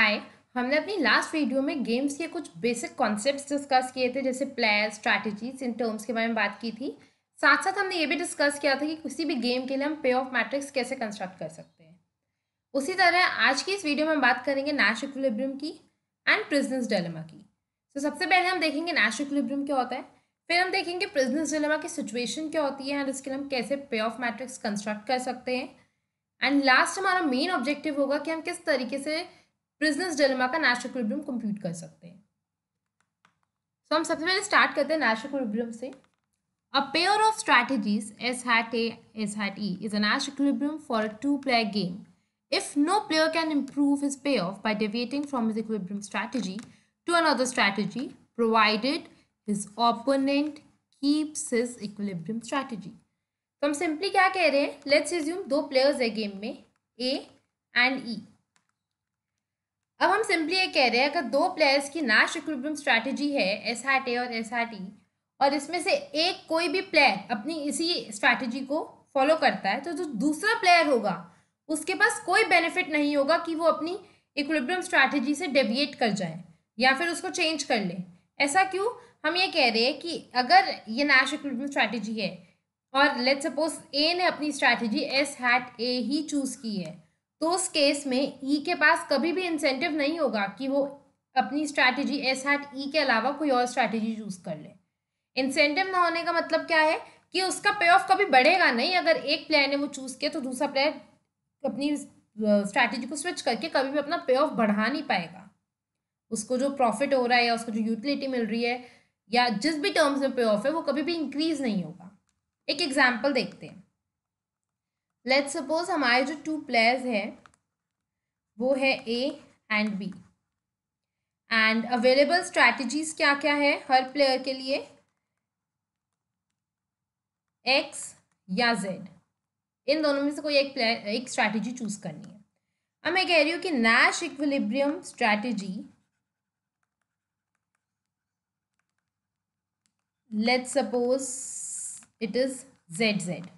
हाय हमने अपनी last video में गेम्स के कुछ बेसिक कॉन्सेप्ट्स डिस्कस किए थे जैसे प्लेयर स्ट्रैटेजीज इन टर्म्स के बारे में बात की थी साथ साथ हमने ये भी डिस्कस किया था कि किसी भी गेम के लिए हम पे ऑफ मैट्रिक्स कैसे कंस्ट्रक्ट कर सकते हैं उसी तरह आज की इस वीडियो में हम बात करेंगे नैश इक्विलिब्रियम की एंड प्रिजनेस डेलेमा की तो सबसे पहले हम देखेंगे नैश इक्विलिब्रियम क्या होता है फिर हम देखेंगे प्रिजनेस डेलेमा की सिचुएशन क्या होती है एंड इसके लिए हम कैसे पे ऑफ मैट्रिक्स कंस्ट्रक्ट कर सकते हैं एंड लास्ट हमारा मेन ऑब्जेक्टिव होगा कि हम किस तरीके से प्रिजनेस डेलमा का नेशनल इक्विब्रियम कंप्लीट कर सकते हैं सो हम सबसे पहले स्टार्ट करते हैं नेशनल इक्विब्रियम से a pair of strategies S hat A S hat E is ash natural for a two player game if no player can improve his payoff by deviating from his equilibrium strategy to another strategy provided his opponent keeps his equilibrium strategy तो हम simply क्या कह रहे हैं let's resume दो players है game में A and ई अब हम सिंपली ये कह रहे हैं अगर दो प्लेयर्स की नाश इक्विब्रम स्ट्रैटेजी है एस आर ए और एस आर टी और इसमें से एक कोई भी प्लेयर अपनी इसी स्ट्रैटेजी को फॉलो करता है तो जो दूसरा प्लेयर होगा उसके पास कोई बेनिफिट नहीं होगा कि वो अपनी इक्विब्रियम स्ट्रैटेजी से डेविएट कर जाए या फिर उसको चेंज कर ले ऐसा क्यों हम ये कह रहे हैं कि अगर ये नैश इक्विब्रम स्ट्रैटेजी है और लेट सपोज ए ने अपनी स्ट्रैटेजी एस हैट ए ही चूज़ की है तो उस केस में ई e के पास कभी भी इंसेंटिव नहीं होगा कि वो अपनी स्ट्रैटेजी एस हैट ई के अलावा कोई और स्ट्रैटेजी चूज कर ले इंसेंटिव ना होने का मतलब क्या है कि उसका पे ऑफ कभी बढ़ेगा नहीं अगर एक प्लेयर ने वो चूज किया तो दूसरा प्लेयर अपनी स्ट्रैटेजी को स्विच करके कभी भी अपना पे ऑफ बढ़ा नहीं पाएगा उसको जो प्रॉफिट हो रहा है या उसको जो यूटिलिटी मिल रही है या जिस भी टर्म्स में पे ऑफ है वो कभी भी इंक्रीज नहीं होगा एक एग्जाम्पल देखते हैं लेट सपोज हमारे जो टू प्लेयर्स हैं वो है A and B and available strategies क्या क्या है हर प्लेयर के लिए एक्स या जेड इन दोनों में से कोई एक प्लेयर एक स्ट्रैटेजी चूज करनी है अब मैं कह रही हूँ कि Nash equilibrium strategy let's suppose it is Z Z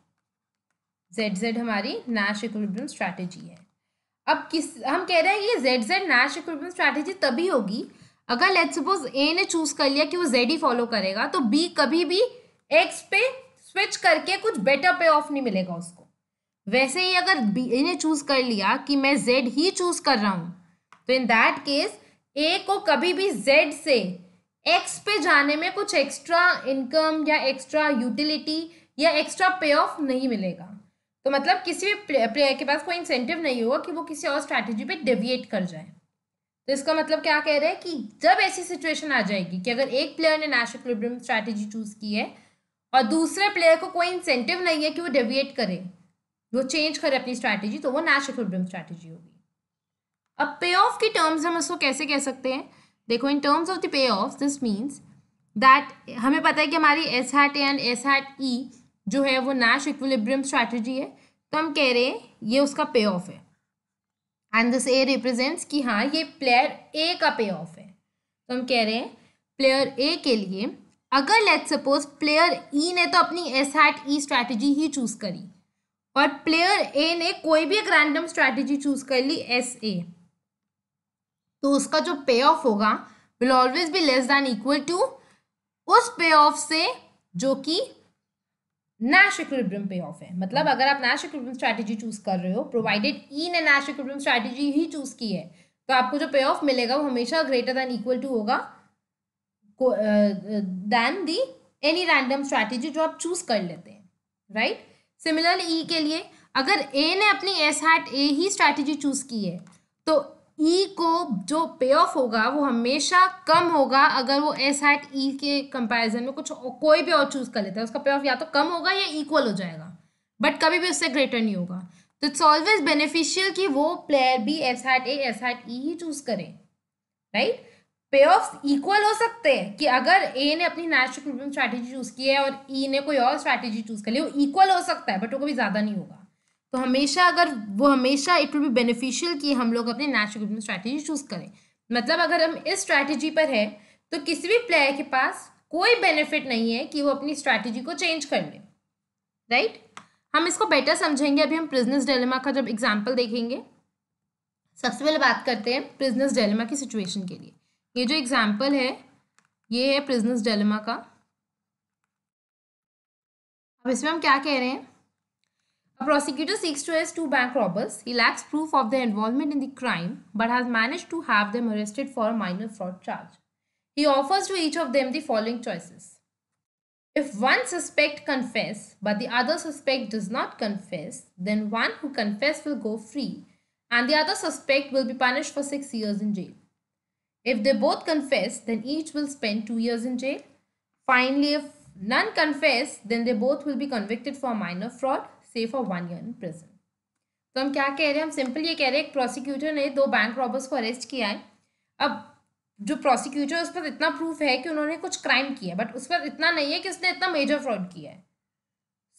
Z Z हमारी नैश इक्विलिब्रियम स्ट्रैटेजी है अब किस हम कह रहे हैं ये Z Z Nash equilibrium strategy तभी होगी अगर लेट सपोज ए ने चूज कर लिया कि वो जेड ही फॉलो करेगा तो बी कभी भी एक्स पे स्विच करके कुछ बेटर पे ऑफ नहीं मिलेगा उसको वैसे ही अगर बी ए ने चूज कर लिया कि मैं जेड ही चूज कर रहा हूँ तो इन दैट केस ए को कभी भी जेड से एक्स पे जाने में कुछ एक्स्ट्रा इनकम या एक्स्ट्रा यूटिलिटी या एक्स्ट्रा पे ऑफ नहीं मिलेगा तो मतलब किसी भी प्लेयर के पास कोई इंसेंटिव नहीं होगा कि वो किसी और स्ट्रैटेजी पे डेविएट कर जाए तो इसका मतलब क्या कह रहे हैं कि जब ऐसी सिचुएशन आ जाएगी कि अगर एक प्लेयर ने नेशनल इक्विलिब्रियम स्ट्रैटेजी चूज की है और दूसरे प्लेयर को कोई इंसेंटिव नहीं है कि वो डेविएट करे वो चेंज करे अपनी स्ट्रैटेजी तो वो नेशनल इक्विलिब्रियम स्ट्रैटेजी होगी अब पे ऑफ की टर्म्स हम उसको कैसे कह सकते हैं देखो in terms of the payoff this means that हमें पता है कि हमारी S hat and S hat E जो है वो नैश इक्विलिब्रियम स्ट्रैटेजी है तो हम कह रहे हैं ये उसका पे ऑफ है एंड दिस ए रिप्रेजेंट्स कि हाँ ये प्लेयर ए का पे ऑफ है तो हम कह रहे हैं प्लेयर ए के लिए अगर लेट सपोज प्लेयर ई ने तो अपनी एस हैट ई स्ट्रैटेजी ही चूज करी और प्लेयर ए ने कोई भी एक रैंडम स्ट्रैटेजी चूज कर ली एस ए तो उसका जो पे ऑफ होगा will always be less than equal to उस पे ऑफ से जो कि नैश इक्विलिब्रियम पे ऑफ है मतलब हाँ। अगर आप नैश इक्विलिब्रियम स्ट्रैटेजी चूज कर रहे हो प्रोवाइडेड ई ने नैश इक्विलिब्रियम स्ट्रैटेजी ही चूज की है तो आपको जो पे ऑफ मिलेगा वो हमेशा ग्रेटर देन इक्वल टू होगा than the any random strategy जो आप चूज कर लेते हैं राइट सिमिलरली ई के लिए अगर ए ने अपनी एस हैट ए ही स्ट्रैटेजी चूज की है तो ई e को जो पे ऑफ होगा वो हमेशा कम होगा अगर वो एस एट ई के कंपैरिजन में कुछ कोई भी और चूज़ कर लेता है उसका पे ऑफ या तो कम होगा या इक्वल हो जाएगा बट कभी भी उससे ग्रेटर नहीं होगा तो इट्स ऑलवेज बेनिफिशियल कि वो प्लेयर भी S at A S at E ही चूज़ करे राइट पे ऑफ इक्वल हो सकते हैं कि अगर ए ने अपनी नेशनल प्रॉब्लम स्ट्रैटेजी चूज़ की है और ई e ने कोई और स्ट्रैटेजी चूज़ कर ली वो इक्वल हो सकता है बट वो कभी ज़्यादा नहीं होगा तो हमेशा अगर वो हमेशा इट विल बी बेनिफिशियल कि हम लोग अपने नेचुरल ग्रुप में स्ट्रैटेजी चूज़ करें मतलब अगर हम इस स्ट्रैटेजी पर है तो किसी भी प्लेयर के पास कोई बेनिफिट नहीं है कि वो अपनी स्ट्रैटेजी को चेंज कर ले राइट right? हम इसको बेटर समझेंगे अभी हम प्रिजनेस डेलेमा का जब एग्जाम्पल देखेंगे सबसे पहले बात करते हैं बिजनेस डेलेमा की सिचुएशन के लिए ये जो एग्जाम्पल है ये है प्रिजनेस डेलेमा का अब इसमें हम क्या कह रहे हैं A prosecutor seeks to arrest two bank robbers. He lacks proof of their involvement in the crime but has managed to have them arrested for a minor fraud charge. He offers to each of them the following choices. If one suspect confess but the other suspect does not confess, then one who confess will go free and the other suspect will be punished for 6 years in jail. If they both confess, then each will spend 2 years in jail. Finally, if none confess, then they both will be convicted for minor fraud से for one year in prison तो हम क्या कह रहे हैं हम simple ये कह रहे हैं एक प्रोसिक्यूटर ने दो बैंक रॉबर्स को अरेस्ट किया है अब जो प्रोसिक्यूटर उस पर इतना प्रूफ है कि उन्होंने कुछ क्राइम किया बट उस पर इतना नहीं है कि उसने इतना मेजर फ्रॉड किया है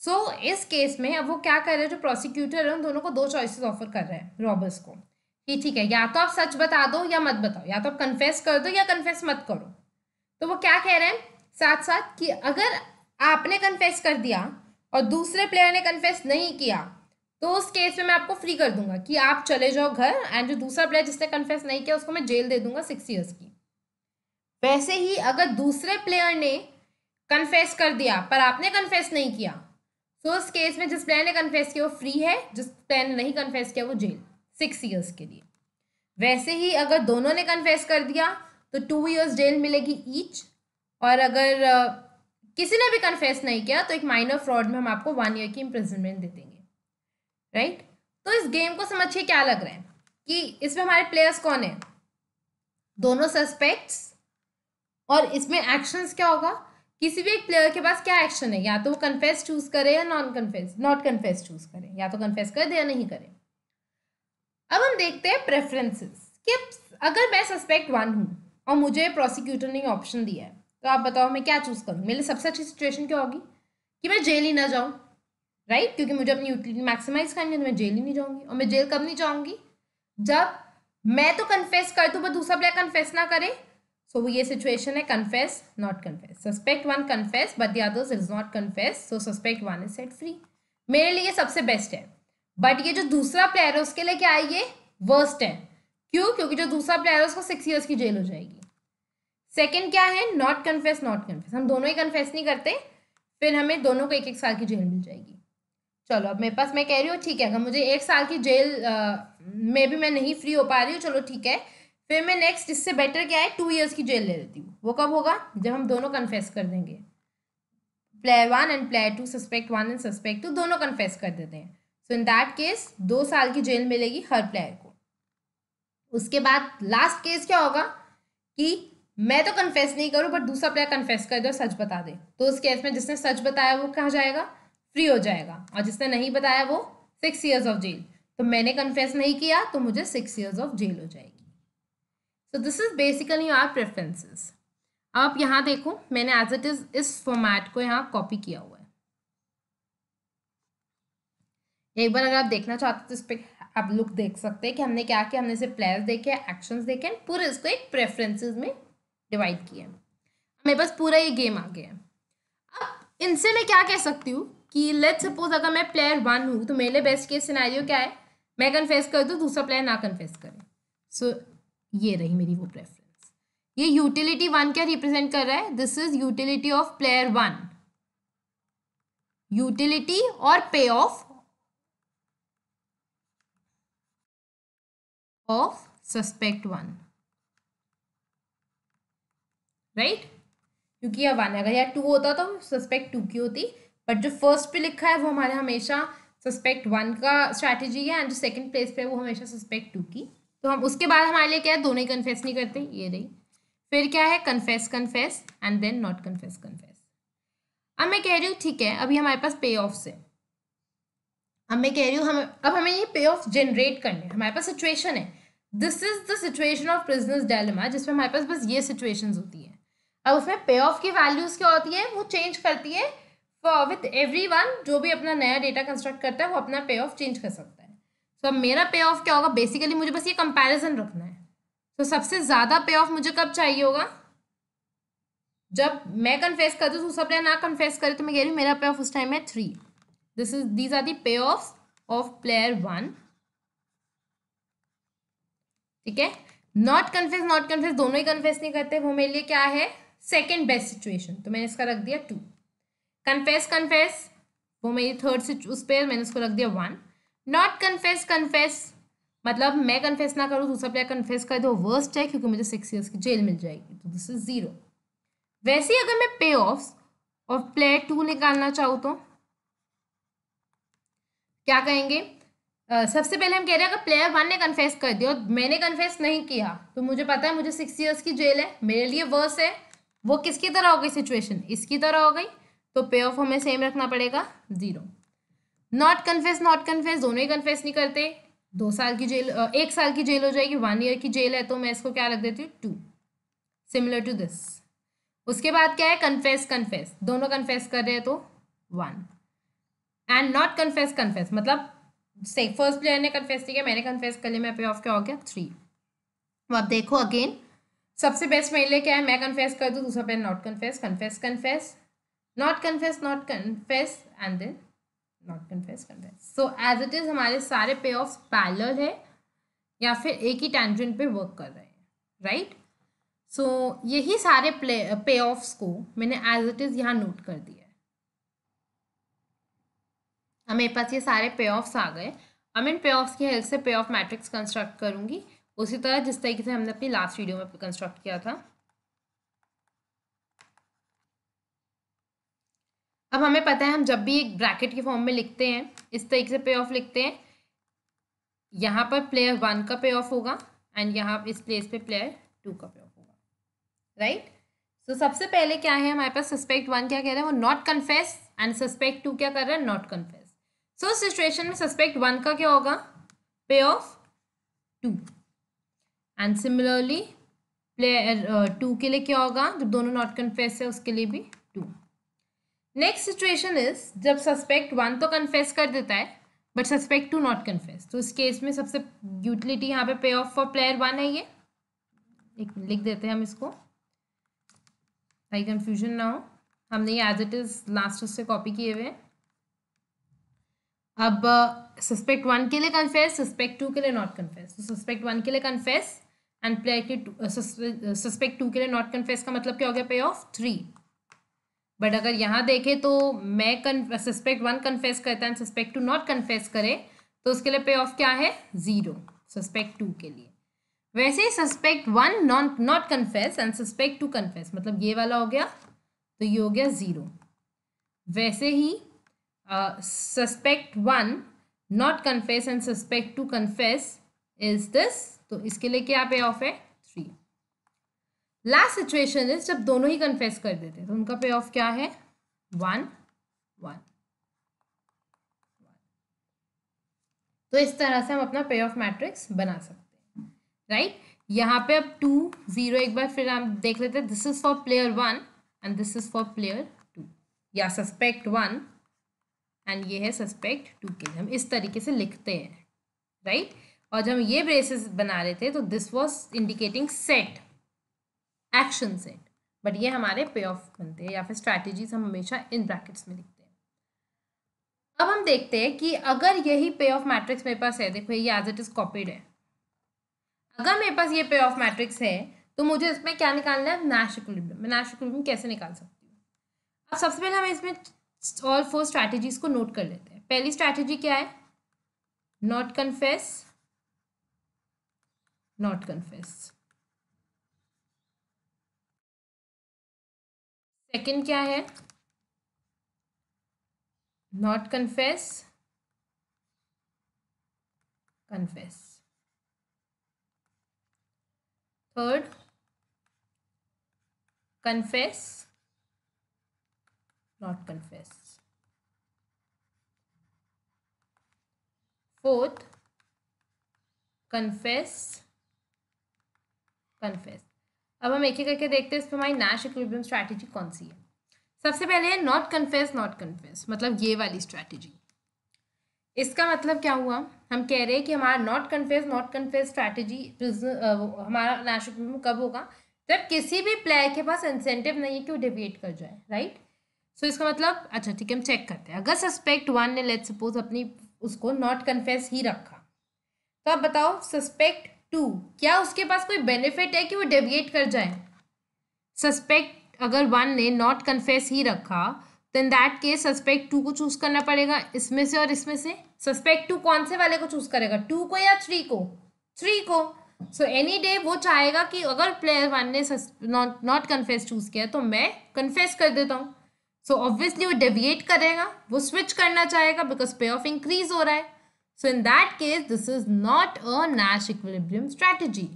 सो so, इस केस में अब वो क्या कर रहे हैं जो प्रोसिक्यूटर है उन दोनों को दो चॉइसेस ऑफर कर रहे हैं रॉबर्स को कि ठीक है या तो आप सच बता दो या मत बताओ या तो आप कन्फेस कर दो या कन्फेस मत करो तो वो क्या कह रहे हैं साथ साथ कि अगर आपने कन्फेस कर दिया और दूसरे प्लेयर ने कन्फेस नहीं किया तो उस केस में मैं आपको फ्री कर दूंगा कि आप चले जाओ घर एंड जो दूसरा प्लेयर जिसने कन्फेस नहीं किया उसको मैं जेल दे दूंगा सिक्स ईयर्स की वैसे ही अगर दूसरे प्लेयर ने कन्फेस कर दिया पर आपने कन्फेस नहीं किया तो उस केस में जिस प्लेयर ने कन्फेस किया वो फ्री है जिस प्लेयर ने नहीं कन्फेस किया वो जेल सिक्स ईयर्स के लिए वैसे ही अगर दोनों ने कन्फेस कर दिया तो टू ईयर्स जेल मिलेगी ईच और अगर किसी ने भी कन्फेस नहीं किया तो एक माइनर फ्रॉड में हम आपको वन ईयर की इम्प्रिजनमेंट दे देंगे राइट right? तो इस गेम को समझिए क्या लग रहा है कि इसमें हमारे प्लेयर्स कौन है दोनों सस्पेक्ट्स और इसमें एक्शंस क्या होगा किसी भी एक प्लेयर के पास क्या एक्शन है या तो वो कन्फेस चूज करे या non confess not confess choose करे या तो कन्फेस कर दे या नहीं करे अब हम देखते हैं प्रेफरेंसेस कि अगर मैं सस्पेक्ट वन हूँ और मुझे प्रोसिक्यूटर ने ऑप्शन दिया है तो आप बताओ मैं क्या चूज़ करूँ मेरे लिए सबसे अच्छी सिचुएशन क्या होगी कि मैं जेल ही ना जाऊँ राइट क्योंकि मुझे अपनी यूटिलिटी मैक्सिमाइज करनी है तो मैं जेल ही नहीं जाऊँगी और मैं जेल कब नहीं जाऊँगी जब मैं तो कन्फेस कर दूँ पर दूसरा प्लेयर कन्फेस ना करे सो so, ये सिचुएशन है confess not confess suspect one confess but the others is not confess so suspect one is set free मेरे लिए सबसे बेस्ट है बट ये जो दूसरा प्लेयर है उसके लिए क्या है ये वर्स्ट है क्यों क्योंकि जो दूसरा प्लेयर है उसको सिक्स ईयर्स की जेल हो जाएगी सेकेंड क्या है नॉट कन्फेस नॉट कन्फेस हम दोनों ही कन्फेस नहीं करते फिर हमें दोनों को एक एक साल की जेल मिल जाएगी चलो अब मेरे पास मैं कह रही हूँ ठीक है अगर मुझे एक साल की जेल में भी मैं नहीं फ्री हो पा रही हूँ चलो ठीक है फिर मैं नेक्स्ट इससे बेटर क्या है टू ईयर्स की जेल ले लेती हूँ वो कब होगा जब हम दोनों कन्फेस कर देंगे player one and player two suspect one and suspect two दोनों कन्फेस कर देते हैं सो इन दैट केस दो साल की जेल मिलेगी हर प्लेयर को उसके बाद लास्ट केस क्या होगा कि मैं तो कन्फेस नहीं करूं बट दूसरा प्लेयर कन्फेस कर दे और सच बता दे तो उस केस में जिसने सच बताया वो कहा जाएगा फ्री हो जाएगा और जिसने नहीं बताया वो सिक्स ईयर्स ऑफ जेल तो मैंने कन्फेस नहीं किया तो मुझे सिक्स ईयर्स ऑफ जेल हो जाएगी so this is basically our preferences आप यहाँ देखो मैंने एज इट इज़ इस फॉर्मेट को यहाँ कॉपी किया हुआ है एक बार अगर आप देखना चाहते हो तो इस पर आप लुक देख सकते हैं कि हमने क्या किया हमने इसे प्लेयर्स देखे एक्शंस देखे पूरे इसको एक प्रेफरेंसेस में डिवाइड किया मेरे पास पूरा ये गेम आ गया अब इनसे मैं क्या कह सकती हूँ कि लेट सपोज अगर मैं प्लेयर वन हूँ तो मेरे बेस्ट केस सिनेरियो क्या है मैं कन्फेस कर दूँ दूसरा प्लेयर ना कन्फेस करे सो so, ये रही मेरी वो प्रेफरेंस ये यूटिलिटी वन क्या रिप्रेजेंट कर रहा है this is utility of player one utility और payoff off suspect one right क्योंकि यह वन है अगर यह टू होता तो सस्पेक्ट टू की होती बट जो फर्स्ट पे लिखा है वो हमारे हमेशा सस्पेक्ट वन का स्ट्रैटेजी है एंड जो सेकंड प्लेस पे है वो हमेशा सस्पेक्ट टू की तो हम उसके बाद हमारे लिए क्या है दोनों ही कन्फेस नहीं करते ये रही फिर क्या है confess confess and then not confess confess अब मैं कह रही हूँ ठीक है अभी हमारे पास पे ऑफ से अब मैं कह रही हूँ हम अब हमें ये पे ऑफ जनरेट करने हमारे पास सिचुएशन है this is the situation of business dilemma जिसमें हमारे पास बस ये सिचुएशन होती है अब उसमें पे ऑफ की वैल्यूज़ क्या होती है वो चेंज करती है विथ एवरी वन जो भी अपना नया डेटा कंस्ट्रक्ट करता है वो अपना पे ऑफ चेंज कर सकता है सो so, अब मेरा पे ऑफ क्या होगा बेसिकली मुझे बस ये कंपेरिजन रखना है तो so, सबसे ज़्यादा पे ऑफ मुझे कब चाहिए होगा जब मैं कन्फेस कर दूँ दूसरा प्लेयर ना कन्फेस करे तो मैं कह रही हूँ मेरा पे ऑफ उस टाइम है three this is these are the payoff of player one ठीक है नॉट कन्फेस नॉट कन्फेस दोनों ही कन्फेस नहीं करते वो मेरे लिए क्या है सेकेंड बेस्ट सिचुएशन तो मैंने इसका रख दिया टू कन्फेस कन्फेस वो मेरी थर्ड से उस पर मैंने उसको रख दिया वन नॉट कन्फेस कन्फेस मतलब मैं कन्फेस ना करूँ दूसरा प्लेयर कन्फेस कर दो वर्स्ट है क्योंकि मुझे सिक्स ईयर्स की जेल मिल जाएगी तो दिस इज ज़ीरो वैसे ही अगर मैं पे ऑफ और प्लेयर टू निकालना चाहूँ तो क्या कहेंगे Uh, सबसे पहले हम कह रहे हैं अगर प्लेयर वन ने कन्फेस कर दिया और मैंने कन्फेस नहीं किया तो मुझे पता है मुझे सिक्स ईयर्स की जेल है मेरे लिए वर्स है वो किसकी तरह हो गई सिचुएशन इसकी तरह हो गई तो पे ऑफ हमें सेम रखना पड़ेगा zero not confess not confess दोनों ही कन्फेस नहीं करते दो साल की जेल एक साल की जेल हो जाएगी वन ईयर की जेल है तो मैं इसको क्या रख देती हूँ टू सिमिलर टू दिस उसके बाद क्या है कन्फेस कन्फेस दोनों कन्फेस कर रहे हैं तो one and not confess confess मतलब फर्स्ट प्लेयर ने कन्फेस किया मैंने कन्फेस कर लिया मैं पे ऑफ क्या हो गया थ्री अब देखो अगेन सबसे बेस्ट मेरे लिए क्या है मैं कन्फेस कर दूँ दूसरा पे not confess confess confess not confess not confess and then not confess confess so as it is हमारे सारे पे ऑफ पैलर है या फिर एक ही टेंजेंट पे वर्क कर रहे हैं राइट सो यही सारे प्ले पे ऑफ्स को मैंने एज इट इज़ यहाँ नोट कर दिया है हमारे पास ये सारे पे ऑफ्स आ गए अब इन पे ऑफ्स की हेल्प से पे ऑफ मैट्रिक्स कंस्ट्रक्ट करूँगी उसी तरह जिस तरीके से हमने अपनी लास्ट वीडियो में कंस्ट्रक्ट किया था अब हमें पता है हम जब भी एक ब्रैकेट के फॉर्म में लिखते हैं इस तरीके से पे ऑफ लिखते हैं यहाँ पर प्लेयर वन का पे ऑफ होगा एंड यहाँ इस प्लेस पे प्लेयर टू का पे ऑफ होगा राइट right? सो so, सबसे पहले क्या है हमारे पास सस्पेक्ट वन क्या कह रहा है वो not confess and suspect two क्या कर रहा है नॉट कन्फेस सो सिचुएशन में सस्पेक्ट वन का क्या होगा payoff two and similarly player two के लिए क्या होगा जब दोनों नॉट कन्फेस है उसके लिए भी टू नेक्स्ट सिचुएशन इज जब सस्पेक्ट वन तो कन्फेस कर देता है but suspect two not confess तो इस केस में सबसे यूटिलिटी यहाँ पे पे ऑफ फॉर प्लेयर वन है ये एक लिख देते हैं हम इसको ताकि कन्फ्यूजन ना हो हमने ये एज इट इज लास्ट उससे कॉपी किए हुए हैं अब सस्पेक्ट uh, वन के लिए कन्फेस सस्पेक्ट टू के लिए नॉट कन्फेस तो सस्पेक्ट वन के लिए कन्फेस एंड के सस्पेक्ट टू uh, uh, के लिए नॉट कन्फेस का मतलब क्या हो गया पे ऑफ थ्री बट अगर यहाँ देखें तो मैं सस्पेक्ट वन कन्फेस करता है सस्पेक्ट टू नॉट कन्फेस करे तो उसके लिए पे ऑफ क्या है ज़ीरो सस्पेक्ट टू के लिए वैसे ही suspect one non not confess and suspect two confess मतलब ये वाला हो गया तो ये हो गया ज़ीरो वैसे ही suspect one not confess and suspect two confess is this तो इसके लिए क्या पे ऑफ है थ्री लास्ट सिचुएशन इज जब दोनों ही कन्फेस कर देते हैं तो उनका पे ऑफ क्या है वन वन तो इस तरह से हम अपना पे ऑफ मैट्रिक्स बना सकते हैं राइट right? यहाँ पे अब टू जीरो एक बार फिर हम देख लेते हैं this is for player one and this is for player two या सस्पेक्ट वन एंड ये है सस्पेक्ट टू के हम इस तरीके से लिखते हैं राइट right? और जब ये ब्रेसेस बना रहे थे तो this was indicating set action set but ये हमारे पे ऑफ बनते हैं या फिर स्ट्रैटेजीज हम हमेशा इन ब्रैकेट्स में लिखते हैं अब हम देखते हैं कि अगर यही पे ऑफ मैट्रिक्स मेरे पास है देखो ये एज इट इज कॉपीड है अगर मेरे पास ये पे ऑफ मैट्रिक्स है तो मुझे इसमें क्या निकालना है नैश इक्विलिब्रियम मैं नैश इक्विलिब्रियम कैसे निकाल सकती हूँ अब सबसे पहले हम इसमें ऑल फोर स्ट्रैटेजीज को नोट कर लेते हैं पहली स्ट्रैटेजी क्या है not confess not confess second क्या है not confess confess third confess not confess fourth confess confess अब हम एक ही करके देखते हैं पर हमारी नैश इक्विबियम स्ट्रैटेजी कौन सी है सबसे पहले है नॉट कन्फेस नॉट कन्फेस मतलब ये वाली स्ट्रैटेजी इसका मतलब क्या हुआ हम कह रहे हैं कि हमारा not confess not confess strategy हमारा नैश इक्विबियम कब होगा जब किसी भी प्लेयर के पास इंसेंटिव नहीं है कि वो डिबेट कर जाए राइट सो so, इसका मतलब अच्छा ठीक है हम चेक करते हैं अगर सस्पेक्ट वन ने लेट सपोज अपनी उसको नॉट कन्फेस ही रखा तो आप बताओ सस्पेक्ट टू क्या उसके पास कोई बेनिफिट है कि वो डेविएट कर जाए सस्पेक्ट अगर वन ने नॉट कन्फेस ही रखा तो in that case suspect two को चूज करना पड़ेगा इसमें से और इसमें से सस्पेक्ट टू कौन से वाले को चूज करेगा टू को या थ्री को थ्री को सो एनी डे वो चाहेगा कि अगर प्लेयर वन ने नॉट कन्फेस चूज किया तो मैं कन्फेस कर देता हूँ सो ऑब्वियसली वो डेविएट करेगा वो स्विच करना चाहेगा बिकॉज पे ऑफ इंक्रीज हो रहा है So in that case, this is not a Nash equilibrium strategy,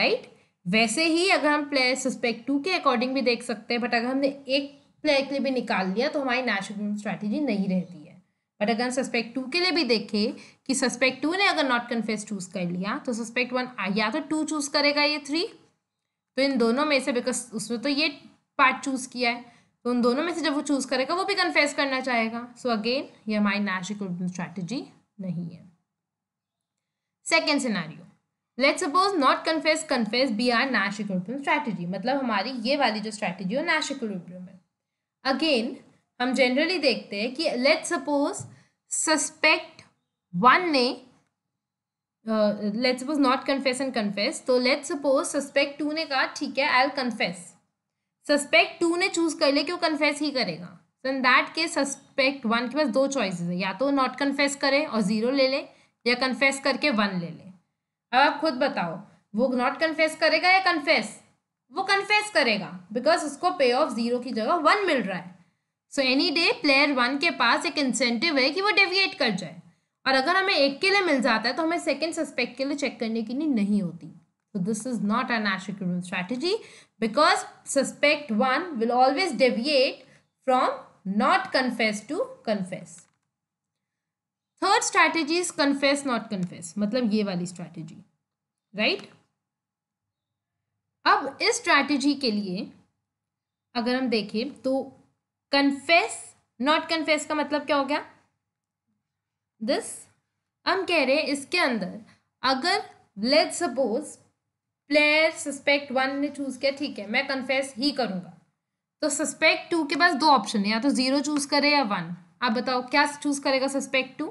right? वैसे ही अगर हम प्लेयर सस्पेक्ट टू के अकॉर्डिंग भी देख सकते हैं बट अगर हमने एक प्लेयर के लिए भी निकाल लिया तो हमारी नैश इक्विलिब्रियम स्ट्रैटेजी नहीं रहती है बट अगर हम सस्पेक्ट टू के लिए भी देखें कि सस्पेक्ट टू ने अगर नॉट कन्फेस चूज कर लिया तो सस्पेक्ट वन या तो टू चूज करेगा ये थ्री तो इन दोनों में से बिकॉज उसमें तो ये पार्ट चूज किया है तो उन दोनों में से जब वो चूज करेगा वो भी कन्फेस करना चाहेगा सो अगेन ये हमारी नैश इक्विलिब्रियम स्ट्रैटेजी नहीं है second scenario let suppose not confess confess be our Nash equilibrium strategy मतलब हमारी ये वाली जो स्ट्रैटेजी हो नैश इक्विलिब्रियम है अगेन हम जनरली देखते हैं कि लेट सपोज सस्पेक्ट वन ने let suppose not confess and confess तो लेट सपोज सस्पेक्ट टू ने कहा ठीक है I'll confess suspect two ने चूज कर लिया कि वो कन्फेस ही करेगा तो in that case suspect one के पास दो चॉइसेस है या तो नॉट कन्फेस करे और ज़ीरो ले ले या कन्फेस करके वन ले ले अब आप खुद बताओ वो नॉट कन्फेस करेगा या कन्फेस वो कन्फेस करेगा बिकॉज उसको पे ऑफ ज़ीरो की जगह वन मिल रहा है so any day player one के पास एक इंसेंटिव है कि वो डेविएट कर जाए और अगर हमें एक के लिए मिल जाता है तो हमें सेकेंड सस्पेक्ट के लिए चेक करने की नहीं, नहीं होती so this is not a an criminal strategy because suspect one will always deviate from not confess to confess third strategy is confess not confess मतलब ये वाली स्ट्रैटेजी राइट right? अब इस स्ट्रैटेजी के लिए अगर हम देखें तो कन्फेस नॉट कन्फेस का मतलब क्या हो गया दिस हम कह रहे हैं इसके अंदर अगर let suppose player suspect one ने चूज किया ठीक है मैं कन्फेस ही करूँगा तो सस्पेक्ट टू के पास दो ऑप्शन है या तो जीरो चूज करे या वन आप बताओ क्या चूज करेगा suspect two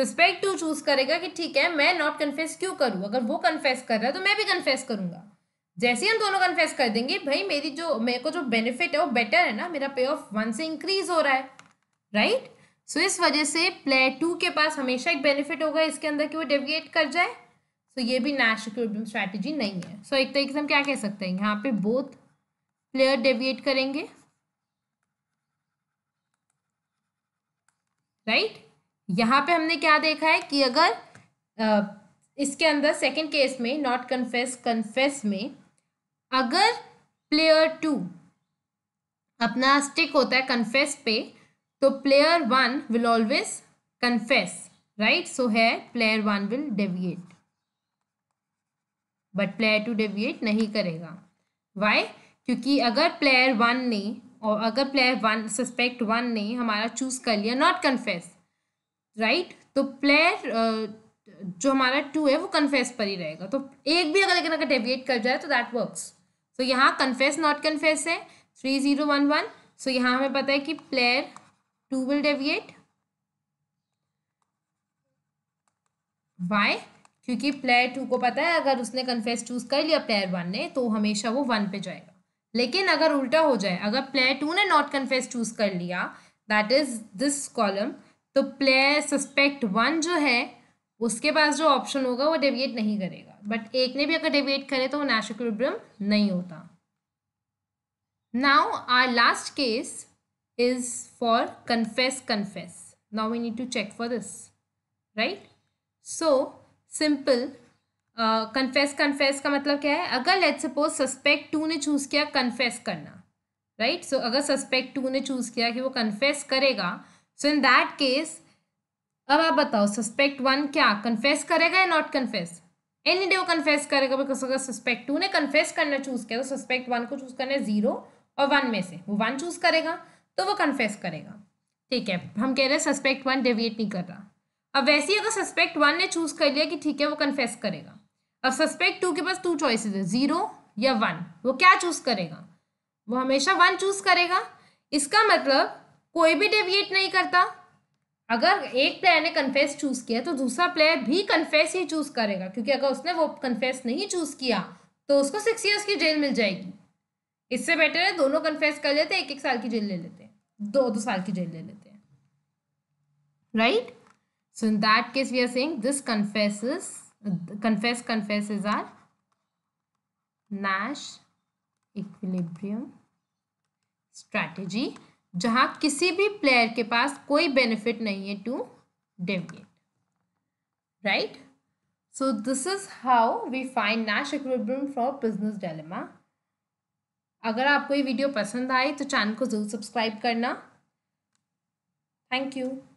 suspect two choose करेगा कि ठीक है मैं नॉट कन्फेस क्यों करूँ अगर वो कन्फेस कर रहा है तो मैं भी कन्फेस करूंगा जैसे ही हम दोनों कन्फेस कर देंगे भाई मेरी जो मेरे को जो बेनिफिट है वो बेटर है ना मेरा पे ऑफ वन से इंक्रीज हो रहा है राइट right? सो so, इस वजह से प्लेयर टू के पास हमेशा एक बेनिफिट होगा इसके अंदर कि वो डेविएट कर जाए सो so, ये भी नेश इक्विलिब्रियम स्ट्रैटेजी नहीं है सो so, एक तरीके से हम क्या कह सकते हैं यहाँ पे बोथ प्लेयर डेविएट करेंगे राइट right? यहां पे हमने क्या देखा है कि अगर आ, इसके अंदर सेकंड केस में नॉट कन्फेस कन्फेस में अगर प्लेयर टू अपना स्टिक होता है कन्फेस पे तो player one will always confess right so है player one will deviate but player two deviate नहीं करेगा वाई क्योंकि अगर प्लेयर वन ने और अगर प्लेयर वन सस्पेक्ट वन ने हमारा चूज़ कर लिया नॉट कन्फेस राइट तो प्लेयर uh, जो हमारा टू है वो कन्फेस पर ही रहेगा तो एक भी अगर लेकिन अगर डेविएट कर जाए तो दैट वर्क्स सो यहाँ कन्फेस नॉट कन्फेस है three zero one one so यहाँ हमें पता है कि player two will deviate why क्योंकि प्लेयर टू को पता है अगर उसने कन्फेस चूज़ कर लिया प्लेयर वन ने तो हमेशा वो वन पे जाएगा लेकिन अगर उल्टा हो जाए अगर प्लेयर टू ने नॉट कन्फेस चूज कर लिया दैट इज दिस कॉलम तो प्लेयर सस्पेक्ट वन जो है उसके पास जो ऑप्शन होगा वो डेविएट नहीं करेगा बट एक ने भी अगर डेविएट करे तो वो नेशक्रिब्रम नहीं होता now our last case is for confess confess now we need to check for this right so simple confess confess का मतलब क्या है अगर लेट सपोज सस्पेक्ट टू ने चूज़ किया कन्फेस करना राइट right? सो so, अगर सस्पेक्ट टू ने चूज़ किया कि वो कन्फेस करेगा सो इन दैट केस अब आप बताओ सस्पेक्ट वन क्या कन्फेस करेगा या नॉट कन्फेस एनी डे वो कन्फेस करेगा बिकॉज अगर सस्पेक्ट टू ने कन्फेस करना चूज़ किया तो सस्पेक्ट वन को चूज़ करना है ज़ीरो और वन में से वो वन चूज़ करेगा तो वो कन्फेस करेगा ठीक है हम कह रहे हैं सस्पेक्ट वन डेविएट नहीं कर रहा अब वैसे ही अगर सस्पेक्ट वन ने चूज़ कर लिया कि ठीक है वो कन्फेस करेगा अब सस्पेक्ट टू के पास टू चॉइसेस है जीरो या वन वो क्या चूज करेगा वो हमेशा वन चूज करेगा इसका मतलब कोई भी डेविएट नहीं करता अगर एक प्लेयर ने कन्फेस चूज किया तो दूसरा प्लेयर भी कन्फेस ही चूज करेगा क्योंकि अगर उसने वो कन्फेस नहीं चूज किया तो उसको सिक्स ईयर्स की जेल मिल जाएगी इससे बेटर है दोनों कन्फेस कर लेते हैं एक एक साल की जेल ले लेते हैं दो दो साल की जेल ले लेते हैं right so in that case we are saying this confesses confess confesses are Nash equilibrium strategy जहां किसी भी प्लेयर के पास कोई बेनिफिट नहीं है to deviate right so this is how we find Nash equilibrium for business dilemma अगर आपको ये वीडियो पसंद आए तो चैनल को ज़रूर सब्सक्राइब करना थैंक यू